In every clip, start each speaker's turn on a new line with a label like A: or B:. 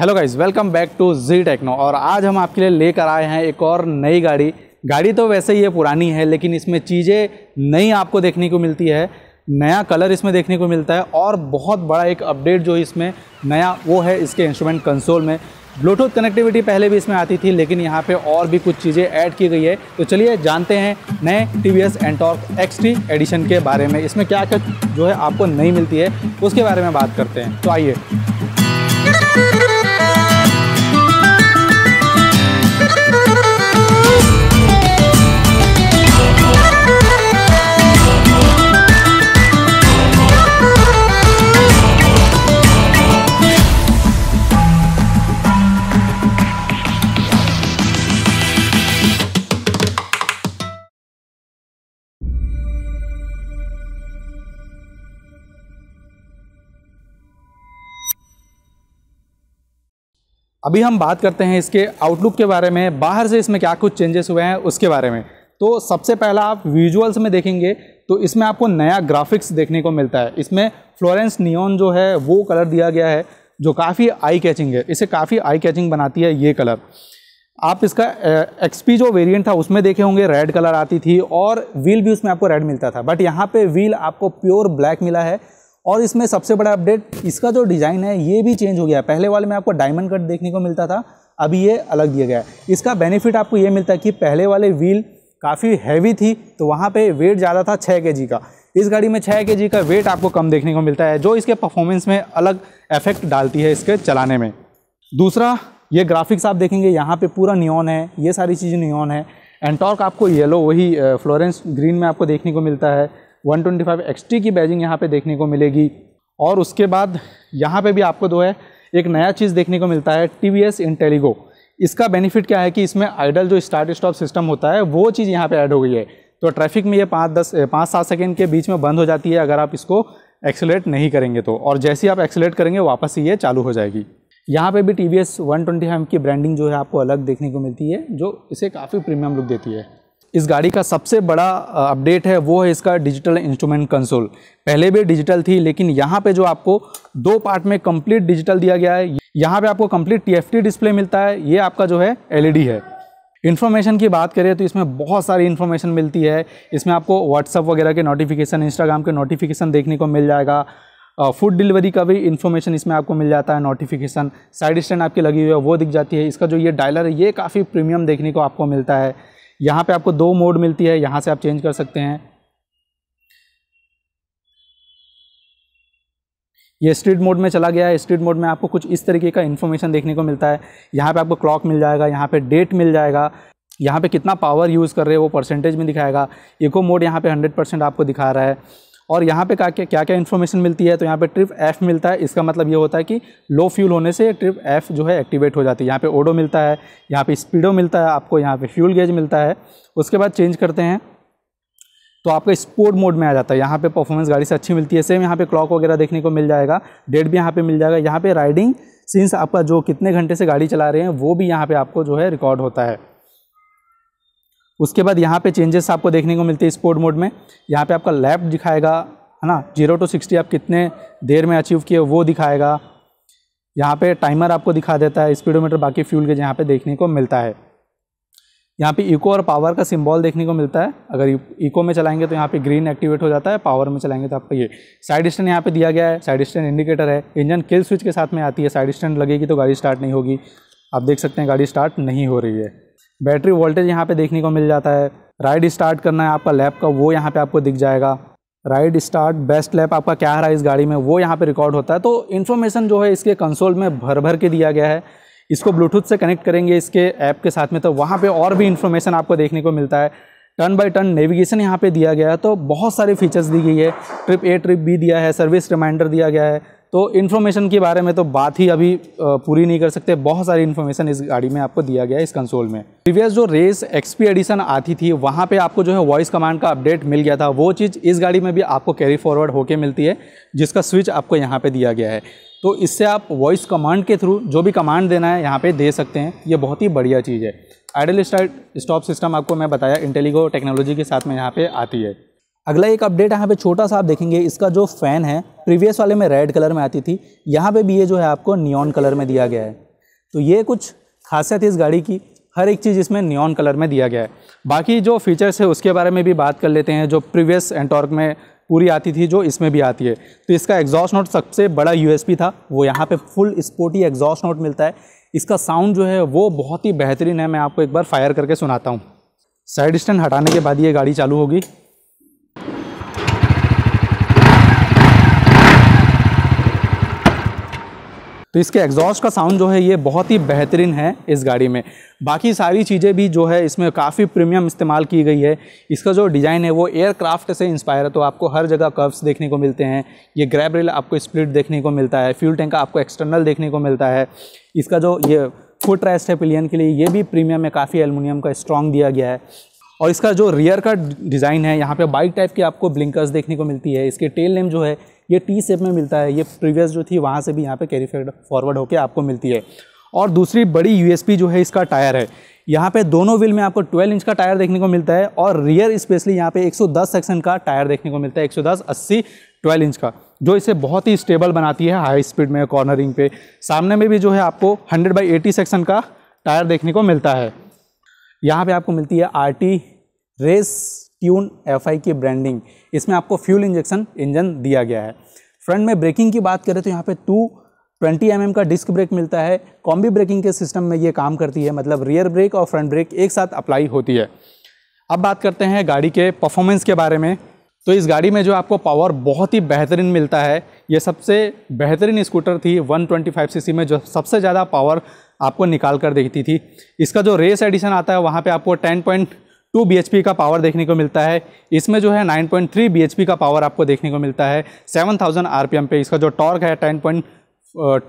A: hello guys welcome back to G Techno और आज हम आपके लिए लेकर आए हैं एक और नई गाड़ी गाड़ी तो वैसे ही ये पुरानी है लेकिन इसमें चीज़ें नई आपको देखने को मिलती है नया कलर इसमें देखने को मिलता है और बहुत बड़ा एक अपडेट जो इसमें नया वो है इसके इंस्ट्रूमेंट कंसोल में ब्लूटूथ कनेक्टिविटी पहले भी इसमें आती थी लेकिन यहाँ पे और भी कुछ चीज़ें ऐड की गई है तो चलिए जानते हैं नए T V S Ntorq X edition के बारे में इसमें क्या क्या जो है आपको नई मिलती है उसके बारे में बात करते हैं तो आइए अभी हम बात करते हैं इसके आउटलुक के बारे में बाहर से इसमें क्या कुछ चेंजेस हुए हैं उसके बारे में तो सबसे पहला आप विजुअल्स में देखेंगे तो इसमें आपको नया ग्राफिक्स देखने को मिलता है इसमें फ्लोरेंस नियोन जो है वो कलर दिया गया है जो काफ़ी आई कैचिंग है इसे काफ़ी आई कैचिंग बनाती है ये कलर आप इसका एक्सपी जो वेरिएंट था उसमें देखे होंगे रेड कलर आती थी और व्हील भी उसमें आपको रेड मिलता था बट यहाँ पे व्हील आपको प्योर ब्लैक मिला है और इसमें सबसे बड़ा अपडेट इसका जो डिज़ाइन है ये भी चेंज हो गया है पहले वाले में आपको डायमंड कट देखने को मिलता था अभी ये अलग दिया गया है इसका बेनिफिट आपको ये मिलता है कि पहले वाले व्हील काफ़ी हैवी थी तो वहाँ पे वेट ज़्यादा था छः के का इस गाड़ी में छः के का वेट आपको कम देखने को मिलता है जो इसके परफॉर्मेंस में अलग इफेक्ट डालती है इसके चलाने में दूसरा ये ग्राफिक्स आप देखेंगे यहाँ पर पूरा नियॉन है ये सारी चीज़ें नियॉन है एंटॉर्क आपको येलो वही फ्लोरेंस ग्रीन में आपको देखने को मिलता है वन ट्वेंटी फाइव की बैजिंग यहाँ पे देखने को मिलेगी और उसके बाद यहाँ पे भी आपको दो है एक नया चीज़ देखने को मिलता है टी वी एस इसका बेनिफिट क्या है कि इसमें आइडल जो स्टार्ट स्टॉप सिस्टम होता है वो चीज़ यहाँ पे ऐड हो गई है तो ट्रैफिक में ये पाँच दस पाँच सात सेकेंड के बीच में बंद हो जाती है अगर आप इसको एक्सेलेट नहीं करेंगे तो और जैसे ही आप एक्सेलेट करेंगे वापस ये चालू हो जाएगी यहाँ पे भी T V S one twenty की ब्रांडिंग जो है आपको अलग देखने को मिलती है जो इसे काफ़ी प्रीमियम लुक देती है इस गाड़ी का सबसे बड़ा अपडेट है वो है इसका डिजिटल इंस्ट्रूमेंट कंसोल पहले भी डिजिटल थी लेकिन यहाँ पे जो आपको दो पार्ट में कंप्लीट डिजिटल दिया गया है यहाँ पे आपको कंप्लीट टीएफटी डिस्प्ले मिलता है ये आपका जो है एलईडी e है इन्फॉर्मेशन की बात करें तो इसमें बहुत सारी इन्फॉर्मेशन मिलती है इसमें आपको व्हाट्सअप वगैरह के नोटिफिकेशन इंस्टाग्राम के नोटिफिकेशन देखने को मिल जाएगा फूड डिलीवरी का भी इन्फॉर्मेशन इसमें आपको मिल जाता है नोटिफिकेशन साइड स्टैंड आपकी लगी हुई है वो दिख जाती है इसका जो ये डायलर है ये काफ़ी प्रीमियम देखने को आपको मिलता है यहाँ पे आपको दो मोड मिलती है यहाँ से आप चेंज कर सकते हैं ये स्ट्रीट मोड में चला गया है स्ट्रीट मोड में आपको कुछ इस तरीके का इन्फॉर्मेशन देखने को मिलता है यहाँ पे आपको क्लॉक मिल जाएगा यहाँ पे डेट मिल जाएगा यहाँ पे कितना पावर यूज़ कर रहे हो वो परसेंटेज में दिखाएगा इको मोड यहाँ पे 100 परसेंट आपको दिखा रहा है और यहाँ पे क्या क्या क्या इन्फॉर्मेशन मिलती है तो यहाँ पे ट्रिप एफ़ मिलता है इसका मतलब ये होता है कि लो फ्यूल होने से ट्रिप एफ़ जो है एक्टिवेट हो जाती है यहाँ पे ओडो मिलता है यहाँ पे स्पीडो मिलता है आपको यहाँ पे फ्यूल गेज मिलता है उसके बाद चेंज करते हैं तो आपका स्पोर्ट मोड में आ जाता है यहाँ पर परफॉर्मेंस गाड़ी से अच्छी मिलती है सेम यहाँ पर क्लॉक वगैरह देखने को मिल जाएगा डेट भी यहाँ पर मिल जाएगा यहाँ पर राइडिंग सिंस आपका जो कितने घंटे से गाड़ी चला रहे हैं वो भी यहाँ पर आपको जो है रिकॉर्ड होता है उसके बाद यहाँ पे चेंजेस आपको देखने को मिलते हैं स्पोर्ट मोड में यहाँ पे आपका लैप दिखाएगा है ना जीरो टू सिक्सटी आप कितने देर में अचीव किए वो दिखाएगा यहाँ पे टाइमर आपको दिखा देता है स्पीडोमीटर बाकी फ्यूल के यहाँ पे देखने को मिलता है यहाँ पे इको और पावर का सिंबल देखने को मिलता है अगर इको में चलाएंगे तो यहाँ पे ग्रीन एक्टिवेट हो जाता है पावर में चलाएंगे तो आपका ये साइड स्टैंड यहाँ पे दिया गया है साइड स्टैंड इंडिकेटर है इंजन किल स्विच के साथ में आती है साइड स्टैंड लगेगी तो गाड़ी स्टार्ट नहीं होगी आप देख सकते हैं गाड़ी स्टार्ट नहीं हो रही है बैटरी वोल्टेज यहाँ पे देखने को मिल जाता है राइड स्टार्ट करना है आपका लैप का वो यहाँ पे आपको दिख जाएगा राइड स्टार्ट बेस्ट लैप आपका क्या रहा है इस गाड़ी में वो यहाँ पे रिकॉर्ड होता है तो इन्फॉर्मेशन जो है इसके कंसोल में भर भर के दिया गया है इसको ब्लूटूथ से कनेक्ट करेंगे इसके ऐप के साथ में तो वहाँ पर और भी इन्फॉर्मेशन आपको देखने को मिलता है टर्न बाई टर्न नेविगेशन यहाँ पर दिया गया है तो बहुत सारे फीचर्स दी गई है ट्रिप ए ट्रिप बी दिया है सर्विस रिमाइंडर दिया गया है तो इन्फॉर्मेशन के बारे में तो बात ही अभी पूरी नहीं कर सकते बहुत सारी इन्फॉर्मेशन इस गाड़ी में आपको दिया गया है इस कंसोल में प्रीवियस जो रेस एक्सपी एडिशन आती थी वहाँ पे आपको जो है वॉइस कमांड का अपडेट मिल गया था वो चीज़ इस गाड़ी में भी आपको कैरी फॉरवर्ड होके मिलती है जिसका स्विच आपको यहाँ पर दिया गया है तो इससे आप वॉइस कमांड के थ्रू जो भी कमांड देना है यहाँ पर दे सकते हैं ये बहुत ही बढ़िया चीज़ है आइडल स्टार्ट स्टॉप सिस्टम आपको मैं बताया इंटेलीगो टेक्नोलॉजी के साथ में यहाँ पर आती है अगला एक अपडेट यहाँ पे छोटा सा आप देखेंगे इसका जो फ़ैन है प्रीवियस वाले में रेड कलर में आती थी यहाँ पे भी ये जो है आपको नियॉन कलर में दिया गया है तो ये कुछ खासियत है इस गाड़ी की हर एक चीज़ इसमें नियॉन कलर में दिया गया है बाकी जो फीचर्स है उसके बारे में भी बात कर लेते हैं जो प्रीवियस एंटॉर्क में पूरी आती थी जो इसमें भी आती है तो इसका एग्जॉस्ट नोट सबसे बड़ा यू था वो यहाँ पर फुल स्पोर्टी एग्जॉस्ट नोट मिलता है इसका साउंड जो है वो बहुत ही बेहतरीन है मैं आपको एक बार फायर करके सुनाता हूँ साइड स्टैंड हटाने के बाद ये गाड़ी चालू होगी तो इसके एग्जॉस्ट का साउंड जो है ये बहुत ही बेहतरीन है इस गाड़ी में बाकी सारी चीज़ें भी जो है इसमें काफ़ी प्रीमियम इस्तेमाल की गई है इसका जो डिज़ाइन है वो एयरक्राफ्ट से इंस्पायर है तो आपको हर जगह कर्व्स देखने को मिलते हैं ये ग्रैब रेल आपको स्प्लिट देखने को मिलता है फ्यूल टैंक आपको एक्सटर्नल देखने को मिलता है इसका जो ये फुट रेस्ट है पिलियन के लिए ये भी प्रीमियम में काफ़ी एलमिनियम का स्ट्रॉन्ग दिया गया है और इसका जो रियर का डिज़ाइन है यहाँ पे बाइक टाइप की आपको ब्लिंकर्स देखने को मिलती है इसके टेल नेम जो है ये टी सेप में मिलता है ये प्रीवियस जो थी वहाँ से भी यहाँ पे कैरी फॉरवर्ड होकर आपको मिलती है और दूसरी बड़ी यूएसपी जो है इसका टायर है यहाँ पे दोनों व्हील में आपको 12 इंच का टायर देखने को मिलता है और रियर स्पेशली यहाँ पे 110 सेक्शन का टायर देखने को मिलता है 110 अस्सी ट्वेल्व इंच का जो इसे बहुत ही स्टेबल बनाती है हाई स्पीड में कॉर्नरिंग पे सामने में भी जो है आपको 100 बाई 80 सेक्शन का टायर देखने को मिलता है यहाँ पे आपको मिलती है R T race tune F I की ब्रांडिंग इसमें आपको फ्यूल इंजेक्शन इंजन दिया गया है फ्रंट में ब्रेकिंग की बात करें तो यहाँ पे टू ट्वेंटी एम mm का डिस्क ब्रेक मिलता है कॉम्बी ब्रेकिंग के सिस्टम में ये काम करती है मतलब रियर ब्रेक और फ्रंट ब्रेक एक साथ अप्लाई होती है अब बात करते हैं गाड़ी के परफॉर्मेंस के बारे में तो इस गाड़ी में जो आपको पावर बहुत ही बेहतरीन मिलता है ये सबसे बेहतरीन स्कूटर थी 125 सीसी में जो सबसे ज़्यादा पावर आपको निकाल कर देखती थी इसका जो रेस एडिशन आता है वहाँ पर आपको टेन पॉइंट टू बी का पावर देखने को मिलता है इसमें जो है 9.3 पॉइंट का पावर आपको देखने को मिलता है 7000 थाउजेंड पे इसका जो टॉर्क है 10.2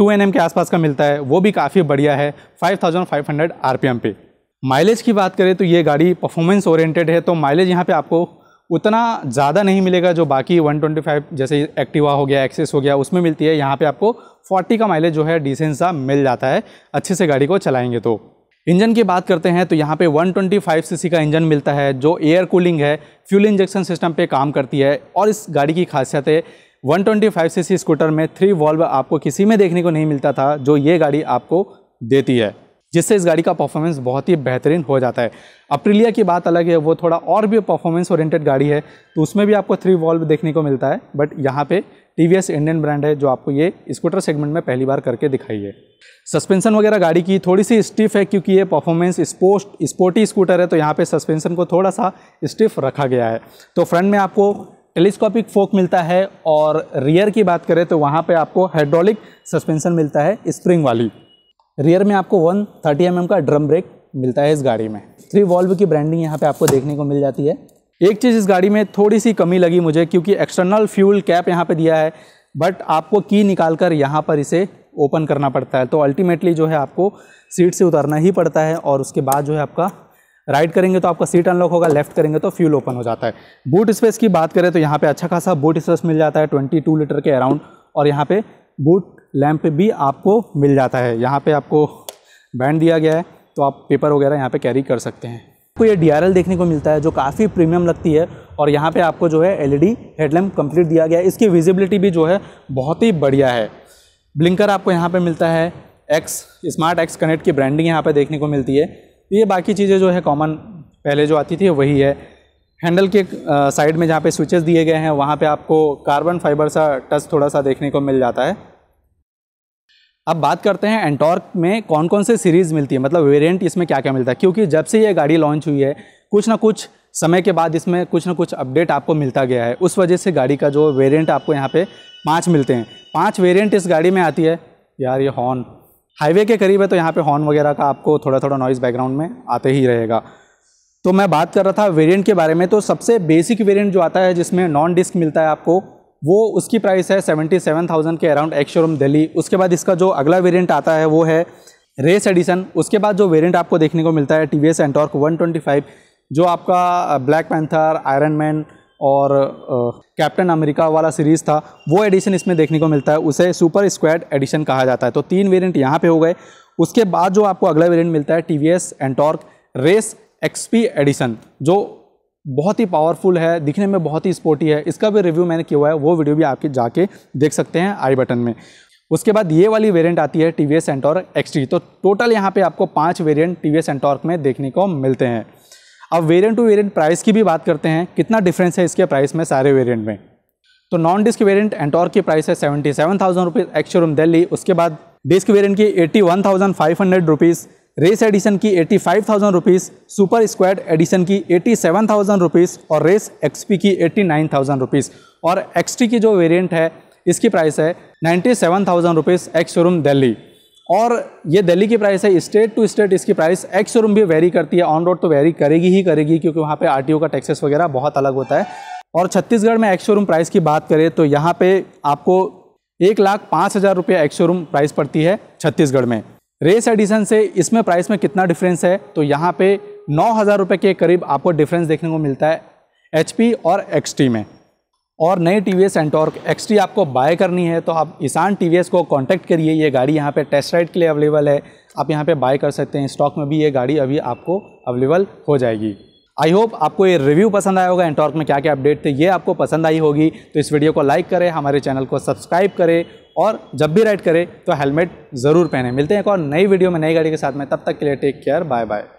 A: पॉइंट के आसपास का मिलता है वो भी काफ़ी बढ़िया है 5500 थाउजेंड पे माइलेज की बात करें तो ये गाड़ी परफॉर्मेंस ओरिएंटेड है तो माइलेज यहाँ पे आपको उतना ज़्यादा नहीं मिलेगा जो बाकी 125 जैसे एक्टिवा हो गया एक्सेस हो गया उसमें मिलती है यहाँ पे आपको 40 का माइलेज जो है डिसेंट सा मिल जाता है अच्छे से गाड़ी को चलाएंगे तो इंजन की बात करते हैं तो यहाँ पे 125 सीसी का इंजन मिलता है जो एयर कूलिंग है फ्यूल इंजेक्शन सिस्टम पर काम करती है और इस गाड़ी की खासियत है वन ट्वेंटी स्कूटर में थ्री वॉल्व आपको किसी में देखने को नहीं मिलता था जो ये गाड़ी आपको देती है जिससे इस गाड़ी का परफॉर्मेंस बहुत ही बेहतरीन हो जाता है अप्रिलिया की बात अलग है वो थोड़ा और भी परफॉर्मेंस ओरिएंटेड गाड़ी है तो उसमें भी आपको थ्री वॉल्व देखने को मिलता है बट यहाँ पे टी इंडियन ब्रांड है जो आपको ये स्कूटर सेगमेंट में पहली बार करके दिखाई है सस्पेंसन वगैरह गाड़ी की थोड़ी सी स्टिफ है क्योंकि ये परफॉर्मेंस स्पोर्ट स्पोर्टी स्कूटर है तो यहाँ पर सस्पेंसन को थोड़ा सा स्टिफ रखा गया है तो फ्रंट में आपको टेलीस्कोपिक फोक मिलता है और रियर की बात करें तो वहाँ पर आपको हाइड्रोलिक सस्पेंसन मिलता है स्प्रिंग वाली रियर में आपको वन थर्टी एम का ड्रम ब्रेक मिलता है इस गाड़ी में थ्री वॉल्व की ब्रांडिंग यहाँ पे आपको देखने को मिल जाती है एक चीज़ इस गाड़ी में थोड़ी सी कमी लगी मुझे क्योंकि एक्सटर्नल फ्यूल कैप यहाँ पे दिया है बट आपको की निकाल कर यहाँ पर इसे ओपन करना पड़ता है तो अल्टीमेटली जो है आपको सीट से उतरना ही पड़ता है और उसके बाद जो है आपका राइट करेंगे तो आपका सीट अनलॉक होगा लेफ्ट करेंगे तो फ्यूल ओपन हो जाता है बूट स्पेस की बात करें तो यहाँ पे अच्छा खासा बूट स्पेस मिल जाता है 22 लीटर के अराउंड और यहाँ पे बूट लैम्प भी आपको मिल जाता है यहाँ पे आपको बैंड दिया गया है तो आप पेपर वगैरह यहाँ पे कैरी कर सकते हैं आपको ये डी देखने को मिलता है जो काफ़ी प्रीमियम लगती है और यहाँ पे आपको जो है एलईडी हेडलैम्प कंप्लीट दिया गया है इसकी विजिबिलिटी भी जो है बहुत ही बढ़िया है ब्लिंकर आपको यहाँ पर मिलता है एक्स स्मार्ट एक्स कनेक्ट की ब्रांडिंग यहाँ पर देखने को मिलती है तो ये बाकी चीज़ें जो है कॉमन पहले जो आती थी वही है हैंडल के साइड में जहाँ पे स्विचेस दिए गए हैं वहाँ पे आपको कार्बन फाइबर सा टच थोड़ा सा देखने को मिल जाता है अब बात करते हैं एंटॉर्क में कौन कौन से सीरीज़ मिलती है मतलब वेरिएंट इसमें क्या क्या मिलता है क्योंकि जब से ये गाड़ी लॉन्च हुई है कुछ ना कुछ समय के बाद इसमें कुछ ना कुछ अपडेट आपको मिलता गया है उस वजह से गाड़ी का जो वेरिएंट आपको यहाँ पे पाँच मिलते हैं पाँच वेरियंट इस गाड़ी में आती है यार ये हॉर्न हाईवे के करीब है तो यहाँ पर हॉर्न वगैरह का आपको थोड़ा थोड़ा नॉइज़ बैकग्राउंड में आते ही रहेगा तो मैं बात कर रहा था वेरिएंट के बारे में तो सबसे बेसिक वेरिएंट जो आता है जिसमें नॉन डिस्क मिलता है आपको वो उसकी प्राइस है सेवेंटी सेवन थाउजेंड के अराउंड शोरूम दिल्ली उसके बाद इसका जो अगला वेरिएंट आता है वो है रेस एडिशन उसके बाद जो वेरिएंट आपको देखने को मिलता है T V S Ntorq one twenty five जो आपका ब्लैक पैंथर आयरन मैन और कैप्टन अमेरिका वाला सीरीज़ था वो एडिशन इसमें देखने को मिलता है उसे सुपर स्क्वाड एडिशन कहा जाता है तो तीन वेरियंट यहाँ पर हो गए उसके बाद जो आपको अगला वेरियंट मिलता है T V S Ntorq race XP edition जो बहुत ही पावरफुल है दिखने में बहुत ही स्पोर्टी है इसका भी रिव्यू मैंने किया हुआ है वो वीडियो भी आपके जाके देख सकते हैं आई बटन में उसके बाद ये वाली वेरिएंट आती है टी वी एस एक्सटी तो टोटल यहाँ पे आपको पांच वेरिएंट टी वी एस में देखने को मिलते हैं अब वेरिएंट टू वेरिएंट प्राइस की भी बात करते हैं कितना डिफरेंस है इसके प्राइस में सारे वेरिएंट में तो नॉन डिस्क वेरिएंट एंटॉर्क की प्राइस है seventy seven thousand rupees ex showroom Delhi उसके बाद डिस्क वेरिएंट की eighty one thousand five hundred rupees race edition की eighty five thousand rupees super squad edition की एटी सेवन थाउजेंड रुपीज़ और race XP की eighty nine thousand rupees और XT की जो वेरिएंट है इसकी प्राइस है ninety seven thousand rupees ex showroom Delhi और ये दिल्ली की प्राइस है स्टेट टू स्टेट इसकी प्राइस एक्स शोरूम भी वेरी करती है ऑन रोड तो वेरी करेगी ही करेगी क्योंकि वहाँ टी ओ का टैक्सेस वगैरह बहुत अलग होता है और छत्तीसगढ़ में एक्स शोरूम प्राइस की बात करें तो यहाँ पर आपको एक लाख पाँच हज़ार रुपये एक्स शोरूम प्राइस पड़ती है छत्तीसगढ़ में रेस एडिशन से इसमें प्राइस में कितना डिफरेंस है तो यहाँ पे नौ हज़ार रुपये के करीब आपको डिफरेंस देखने को मिलता है एच और एक्स में और नए T V S Ntorq X आपको बाय करनी है तो आप ईशान टी वी एस को कॉन्टैक्ट करिए ये गाड़ी यहाँ पे टेस्ट राइड के लिए अवेलेबल है आप यहाँ पे बाय कर सकते हैं स्टॉक में भी ये गाड़ी अभी आपको अवेलेबल हो जाएगी आई होप आपको ये रिव्यू पसंद आया होगा एंटॉर्क में क्या क्या अपडेट थे ये आपको पसंद आई होगी तो इस वीडियो को लाइक करें हमारे चैनल को सब्सक्राइब करें और जब भी राइड करें तो हेलमेट ज़रूर पहने मिलते हैं एक और नई वीडियो में नई गाड़ी के साथ में तब तक के लिए टेक केयर बाय बाय